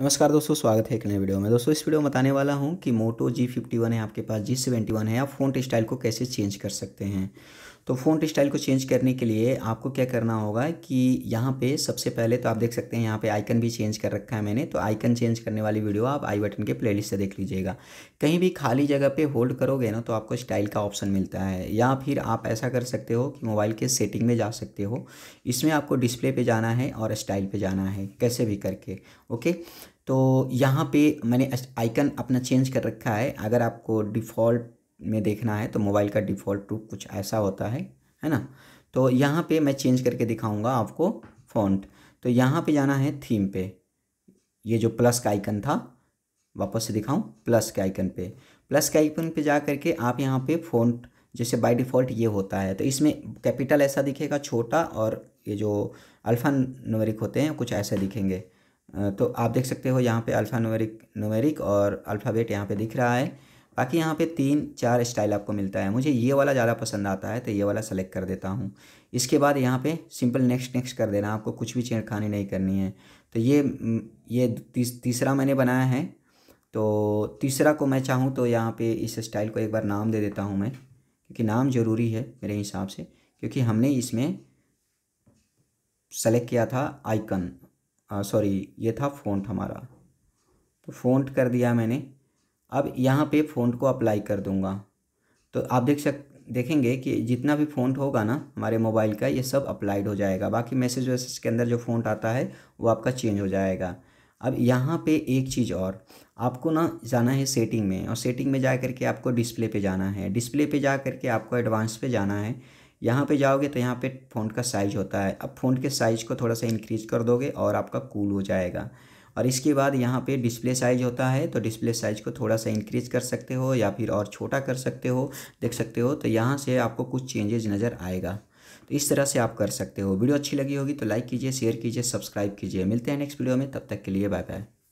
नमस्कार दोस्तों स्वागत है एक नए वीडियो में दोस्तों इस वीडियो में बताने वाला हूं कि मोटो जी फिफ्टी वन है आपके पास जी सेवेंटी वन है आप फ़ोन स्टाइल को कैसे चेंज कर सकते हैं तो फ़ॉन्ट स्टाइल को चेंज करने के लिए आपको क्या करना होगा कि यहाँ पे सबसे पहले तो आप देख सकते हैं यहाँ पे आइकन भी चेंज कर रखा है मैंने तो आइकन चेंज करने वाली वीडियो आप आई बटन के प्लेलिस्ट से देख लीजिएगा कहीं भी खाली जगह पे होल्ड करोगे ना तो आपको स्टाइल का ऑप्शन मिलता है या फिर आप ऐसा कर सकते हो कि मोबाइल के सेटिंग में जा सकते हो इसमें आपको डिस्प्ले पर जाना है और स्टाइल पर जाना है कैसे भी करके ओके तो यहाँ पे मैंने आइकन अपना चेंज कर रखा है अगर आपको डिफ़ॉल्ट મે દેખના હે તો મોબાઈલ કા ડિફોલ્ટ તો કુછ એસા હોતા હે હેના તો યહા પે મે ચેન્જ કરકે દિખાઉંગા આપકો ફોન્ટ તો યહા પે જાના હે થીમ પે યે જો પ્લસ કા આયકન થા વાપસ દિખાઉં પ્લસ કે આયકન પે પ્લસ કે આયકન પે જાકરકે આપ યહા પે ફોન્ટ જેસે બાય ડિફોલ્ટ યે હોતા હે તો ઇસમે કેપિટલ એસા દિખેગા છોટા ઓર યે જો アル फान્યુમેરિક હોતે હે કુછ એસા લખેંગે તો આપ દેખ સકતે હો યહા પે アル फान્યુમેરિક ન્યુમેરિક ઓર アルファ બેટ યહા પે દિખ રહા હે बाकी यहाँ पे तीन चार स्टाइल आपको मिलता है मुझे ये वाला ज़्यादा पसंद आता है तो ये वाला सेलेक्ट कर देता हूँ इसके बाद यहाँ पे सिंपल नेक्स्ट नेक्स्ट कर देना आपको कुछ भी छेड़खानी नहीं करनी है तो ये ये तीस, तीसरा मैंने बनाया है तो तीसरा को मैं चाहूँ तो यहाँ पर इस स्टाइल को एक बार नाम दे देता हूँ मैं क्योंकि नाम ज़रूरी है मेरे हिसाब से क्योंकि हमने इसमें सेलेक्ट किया था आइकन सॉरी ये था फ़ोन हमारा तो फोन कर दिया मैंने अब यहाँ पे फ़ॉन्ट को अप्लाई कर दूँगा तो आप देख सक देखेंगे कि जितना भी फ़ॉन्ट होगा ना हमारे मोबाइल का ये सब अप्लाइड हो जाएगा बाकी मैसेज वैसेज के अंदर जो फ़ॉन्ट आता है वो आपका चेंज हो जाएगा अब यहाँ पे एक चीज़ और आपको ना जाना है सेटिंग में और सेटिंग में जा करके आपको डिस्प्ले पे जाना है डिस्प्ले पे जा करके आपको एडवांस पे जाना है यहाँ पे जाओगे तो यहाँ पे फ़ॉन्ट का साइज़ होता है अब फ़ॉन्ट के साइज़ को थोड़ा सा इंक्रीज कर दोगे और आपका कूल हो जाएगा और इसके बाद यहाँ पे डिस्प्ले साइज होता है तो डिस्प्ले साइज को थोड़ा सा इंक्रीज कर सकते हो या फिर और छोटा कर सकते हो देख सकते हो तो यहाँ से आपको कुछ चेंजेज नज़र आएगा तो इस तरह से आप कर सकते हो वीडियो अच्छी लगी होगी तो लाइक कीजिए शेयर कीजिए सब्सक्राइब कीजिए मिलते हैं नेक्स्ट वीडियो में तब तक के लिए बाय बाय